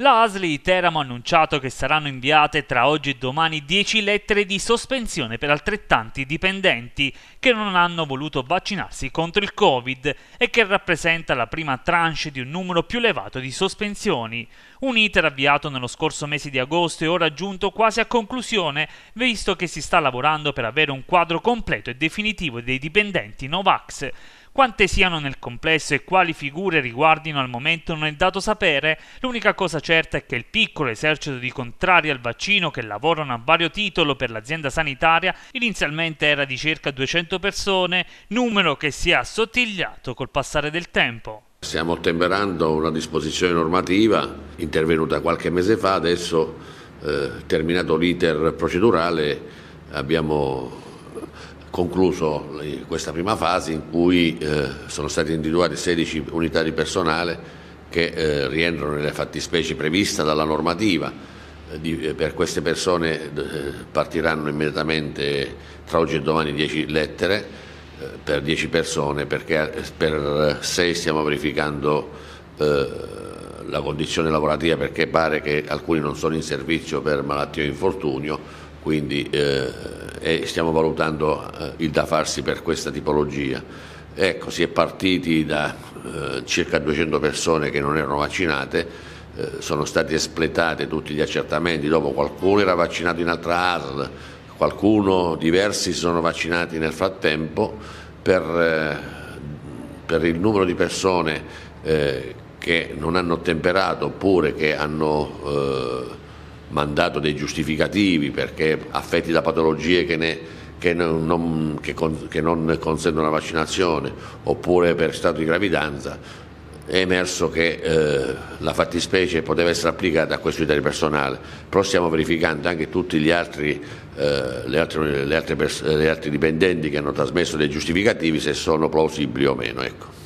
La ASL di Teramo ha annunciato che saranno inviate tra oggi e domani 10 lettere di sospensione per altrettanti dipendenti che non hanno voluto vaccinarsi contro il Covid e che rappresenta la prima tranche di un numero più elevato di sospensioni. Un iter avviato nello scorso mese di agosto e ora giunto quasi a conclusione, visto che si sta lavorando per avere un quadro completo e definitivo dei dipendenti Novax. Quante siano nel complesso e quali figure riguardino al momento non è dato sapere, l'unica cosa certa è che il piccolo esercito di contrari al vaccino che lavorano a vario titolo per l'azienda sanitaria inizialmente era di circa 200 persone, numero che si è assottigliato col passare del tempo. Stiamo ottemperando una disposizione normativa intervenuta qualche mese fa, adesso eh, terminato l'iter procedurale abbiamo concluso questa prima fase in cui eh, sono state individuate 16 unità di personale che eh, rientrano nelle fattispecie previste dalla normativa. Eh, per queste persone partiranno immediatamente tra oggi e domani 10 lettere per 10 persone perché per 6 stiamo verificando la condizione lavorativa perché pare che alcuni non sono in servizio per malattia o infortunio quindi eh, stiamo valutando eh, il da farsi per questa tipologia. Ecco, si è partiti da eh, circa 200 persone che non erano vaccinate, eh, sono stati espletati tutti gli accertamenti, dopo qualcuno era vaccinato in altra ASL, qualcuno, diversi si sono vaccinati nel frattempo, per, eh, per il numero di persone eh, che non hanno temperato oppure che hanno mandato dei giustificativi perché affetti da patologie che, ne, che, non, che, con, che non consentono la vaccinazione oppure per stato di gravidanza, è emerso che eh, la fattispecie poteva essere applicata a questo criterio personale, però stiamo verificando anche tutti gli altri, eh, le, altre, le, altre, le, altre, dipendenti che hanno trasmesso dei giustificativi se sono plausibili o meno. Ecco.